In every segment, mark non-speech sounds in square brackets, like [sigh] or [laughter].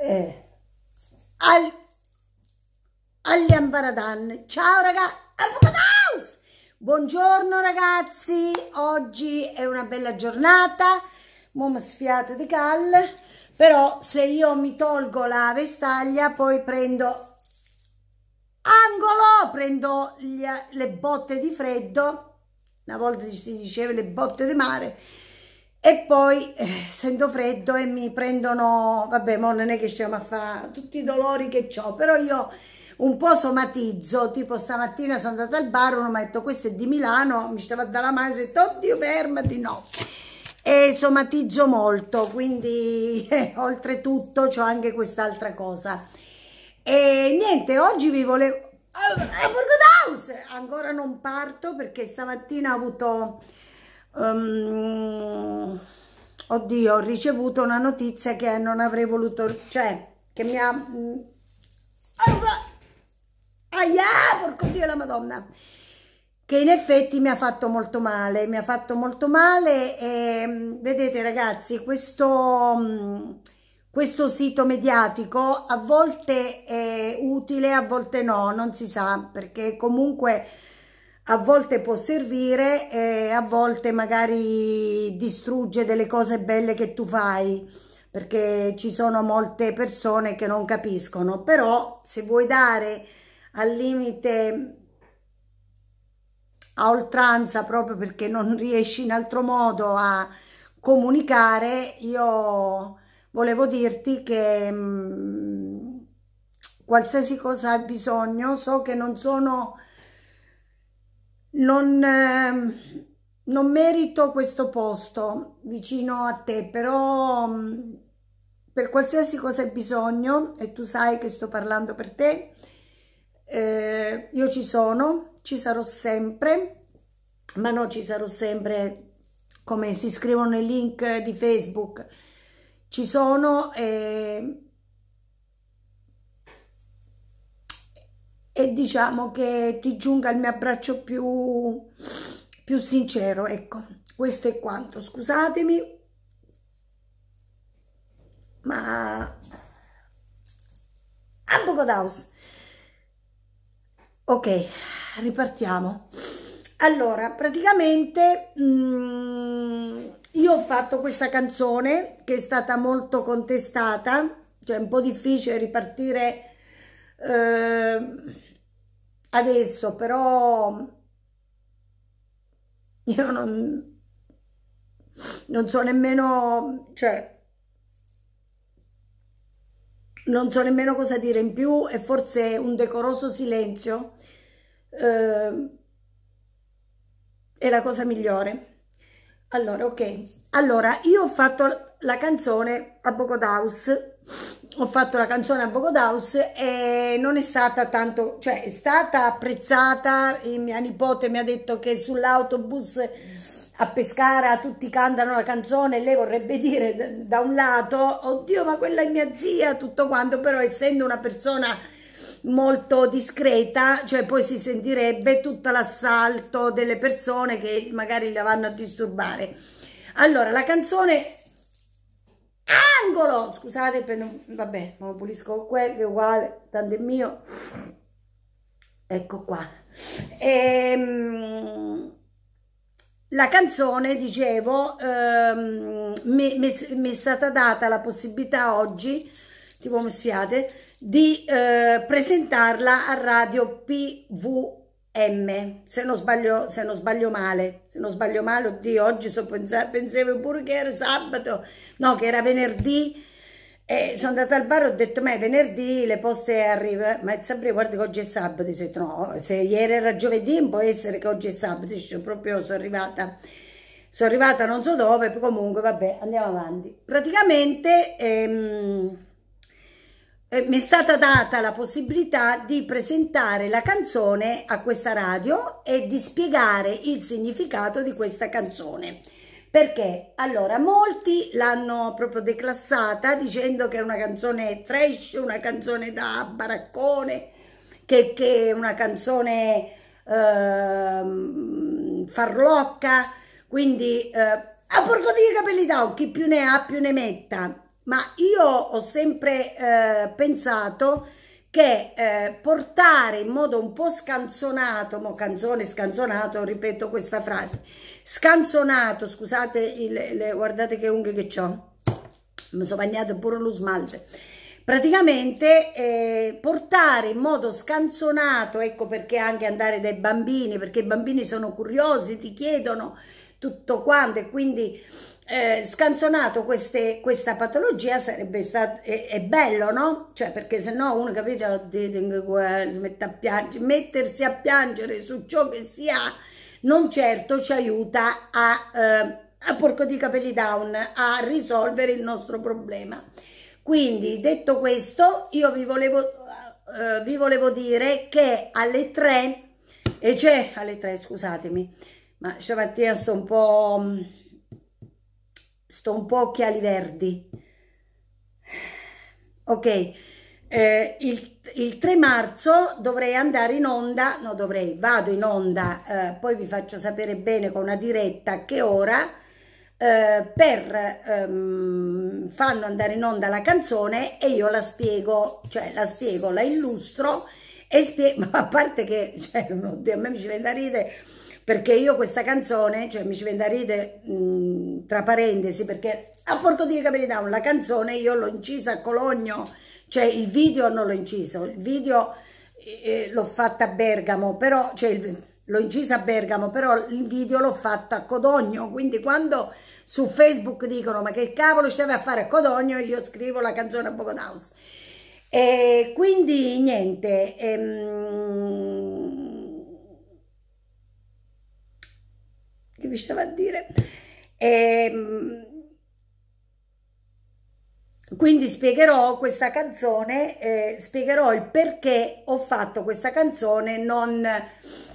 eh, al, agli Ambaradan. Ciao ragazzi, Buongiorno ragazzi, oggi è una bella giornata, mom sfiate di cal, però se io mi tolgo la vestaglia poi prendo angolo, prendo gli, le botte di freddo, una volta si diceva le botte di mare, e poi eh, sento freddo e mi prendono, vabbè, mo non è che stiamo a fare tutti i dolori che ho, però io un po' somatizzo, tipo stamattina sono andata al bar, uno mi ha detto questo è di Milano, mi stava dalla mano e ho detto oddio fermati, no. E somatizzo molto, quindi [laughs] eh, oltretutto ho anche quest'altra cosa. E niente, oggi vi volevo... Ah, ah, Ancora non parto perché stamattina ho avuto um, oddio, ho ricevuto una notizia che non avrei voluto, cioè, che mi ha... Um, Aia, porco Dio la Madonna! Che in effetti mi ha fatto molto male, mi ha fatto molto male e mm, vedete ragazzi, questo, mm, questo sito mediatico a volte è utile, a volte no, non si sa, perché comunque a volte può servire e a volte magari distrugge delle cose belle che tu fai perché ci sono molte persone che non capiscono però se vuoi dare al limite a oltranza proprio perché non [laughs] riesci in altro modo a comunicare io volevo dirti che mh, mm, qualsiasi cosa hai bisogno so che non sono non, ehm, non merito questo posto vicino a te, però mm, per qualsiasi cosa hai bisogno, e tu sai che sto parlando per te, eh, io ci sono, ci sarò sempre, ma non ci sarò sempre come si scrivono nei link di Facebook, ci sono e e diciamo che ti giunga il mio abbraccio più, più sincero. Ecco, questo è quanto. Scusatemi, ma a Bogodaus. Ok, ripartiamo. Allora, praticamente mh, mm, io ho fatto questa canzone che è stata molto contestata, cioè è un po' difficile ripartire eh, adesso però io non, non so nemmeno, cioè, non so nemmeno cosa dire in più e forse un decoroso silenzio eh, è la cosa migliore. Allora, ok. Allora, io ho fatto la canzone a Bogodaus ho fatto la canzone a Bogodaus e non è stata tanto, cioè è stata apprezzata, mia nipote mi ha detto che sull'autobus a Pescara tutti cantano la canzone e lei vorrebbe dire da un lato, oddio ma quella è mia zia, tutto quanto, però essendo una persona molto discreta, cioè poi si sentirebbe tutto l'assalto delle persone che magari la vanno a disturbare. Allora, la canzone angolo scusate prendo vabbè lo pulisco qua che è uguale tanto è mio ecco qua ehm, la canzone dicevo ehm, mi è stata data la possibilità oggi tipo mi sfiate di eh, presentarla a radio PV M, se non sbaglio, se non sbaglio male, se non sbaglio male, oddio, oggi so pensa- pensavo pure che era sabato, no, che era venerdì, e sono andata al bar e ho detto, ma è venerdì, le poste arrivano, ma sempre guarda che oggi è sabato, ho detto, no, se ieri era giovedì può essere che oggi è sabato, sono proprio, sono arrivata, sono arrivata non so dove, comunque vabbè, andiamo avanti. Praticamente... Ehm, eh, mi è stata data la possibilità di presentare la canzone a questa radio e di spiegare il significato di questa canzone. Perché? Allora, molti l'hanno proprio declassata dicendo che è una canzone trash, una canzone da baraccone, che, che è una canzone eh, farlocca, quindi eh, a porco di capelli down, chi più ne ha più ne metta ma io ho sempre eh, pensato che eh, portare in modo un po' scanzonato, mo canzone scanzonato, ripeto questa frase, scanzonato, scusate, il, le, guardate che unghie che ho, mi sono bagnato pure lo smalto, praticamente eh, portare in modo scanzonato, ecco perché anche andare dai bambini, perché i bambini sono curiosi, ti chiedono, tutto quanto e quindi eh, scanzonato queste, questa patologia sarebbe stato è, è, bello no? cioè perché se no uno capito mette a piangere, mettersi a piangere su ciò che si ha non certo ci aiuta a, eh, a porco di capelli down a risolvere il nostro problema quindi detto questo io vi volevo, eh, vi volevo dire che alle 3 e c'è alle 3 scusatemi ma stamattina sto un po' mm, sto un po' occhiali verdi ok eh, il, il, 3 marzo dovrei andare in onda no dovrei vado in onda eh, poi vi faccio sapere bene con una diretta a che ora eh, per ehm, fanno andare in onda la canzone e io la spiego cioè la spiego la illustro e spiego [laughs] ma a parte che cioè, oddio, a me mi ci viene da ridere perché io questa canzone, cioè mi ci vendarete mh, mm, tra parentesi, perché a porco di capelli down la canzone io l'ho incisa a Cologno, cioè il video non l'ho inciso, il video eh, eh l'ho fatta a Bergamo, però, cioè l'ho incisa a Bergamo, però il video l'ho fatto a Codogno, quindi quando su Facebook dicono ma che cavolo stavi a fare a Codogno, io scrivo la canzone a Bogodaus. E quindi niente, ehm, che vi stavo a dire. E, ehm, quindi spiegherò questa canzone, eh, spiegherò il perché ho fatto questa canzone non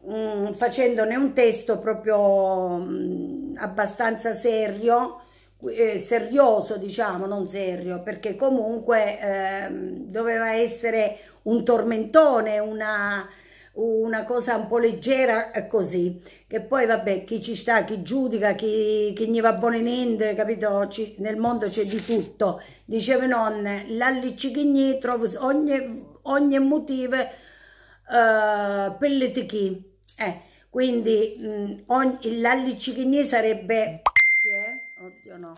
mh, mm, facendone un testo proprio mh, mm, abbastanza serio, eh, serioso diciamo, non serio, perché comunque eh, doveva essere un tormentone, una una cosa un po' leggera eh, così che poi vabbè chi ci sta chi giudica chi, chi gli va buone niente capito ci, nel mondo c'è di tutto diceva nonne l'allicichigni trovo ogni, ogni motivo uh, eh, per le tichi eh, quindi mm, l'allicichigni sarebbe chi è? oddio no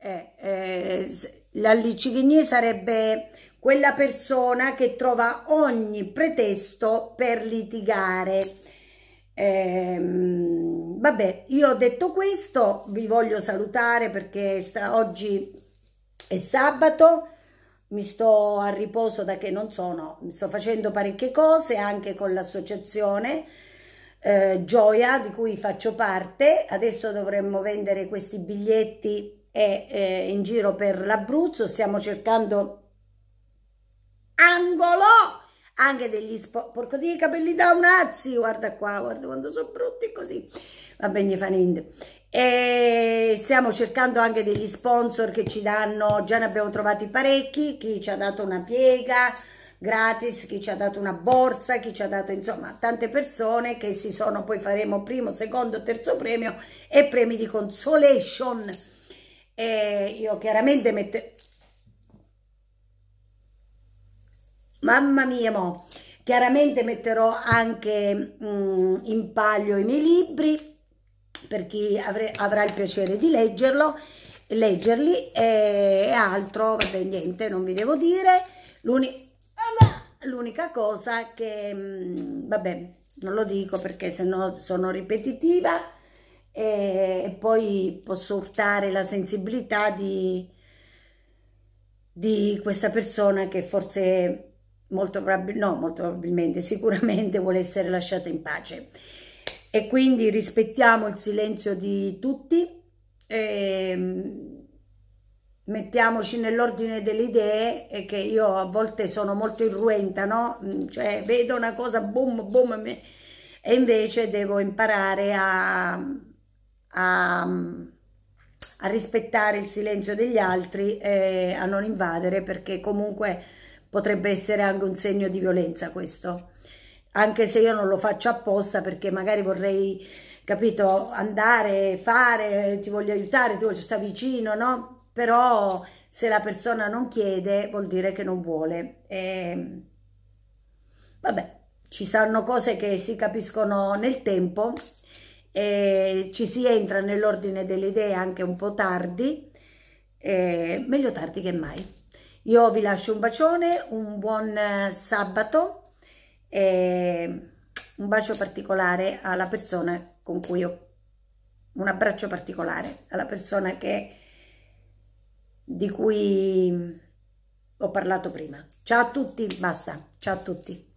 eh, eh, l'allicichigni sarebbe quella persona che trova ogni pretesto per litigare. Ehm, vabbè, io ho detto questo, vi voglio salutare perché oggi è sabato, mi sto a riposo da che non sono, mi sto facendo parecchie cose anche con l'associazione eh, Gioia di cui faccio parte, adesso dovremmo vendere questi biglietti e, eh, in giro per l'Abruzzo, stiamo cercando angolo anche degli sporchi, porco di capelli da un azzi, guarda qua, guarda quando sono brutti così, va bene, fa niente. E stiamo cercando anche degli sponsor che ci danno, già ne abbiamo trovati parecchi, chi ci ha dato una piega gratis, chi ci ha dato una borsa, chi ci ha dato, insomma, tante persone che si sono, poi faremo primo, secondo, terzo premio e premi di consolation. E io chiaramente metto Mamma mia, mo. Chiaramente metterò anche mh, mm, in palio i miei libri per chi avre, avrà il piacere di leggerlo, leggerli e altro, vabbè, niente, non vi devo dire. L'unica cosa che, mh, mm, vabbè, non lo dico perché sennò sono ripetitiva e, e poi posso urtare la sensibilità di, di questa persona che forse molto probabilmente, no, molto probabilmente, sicuramente vuole essere lasciata in pace. E quindi rispettiamo il silenzio di tutti, ehm, mettiamoci nell'ordine delle idee che io a volte sono molto irruenta, no? Mm, cioè vedo una cosa, boom, boom, e invece devo imparare a, a, a rispettare il silenzio degli altri e a non invadere perché comunque potrebbe essere anche un segno di violenza questo, anche se io non lo faccio apposta perché magari vorrei, capito, andare, fare, ti voglio aiutare, ti voglio stare vicino, no? Però se la persona non chiede vuol dire che non vuole. E... Ehm, vabbè, ci sono cose che si capiscono nel tempo e ci si entra nell'ordine delle idee anche un po' tardi, eh, meglio tardi che mai. Io vi lascio un bacione, un buon eh, sabato e un bacio particolare alla persona con cui ho un abbraccio particolare alla persona che di cui ho parlato prima. Ciao a tutti, basta. Ciao a tutti.